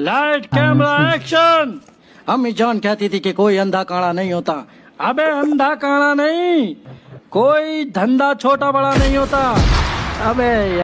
light camera action अम्मी जान कहती थी कि कोई अंधा काड़ा नहीं होता अबे अंधा काड़ा नहीं कोई धंधा छोटा बड़ा नहीं होता अबे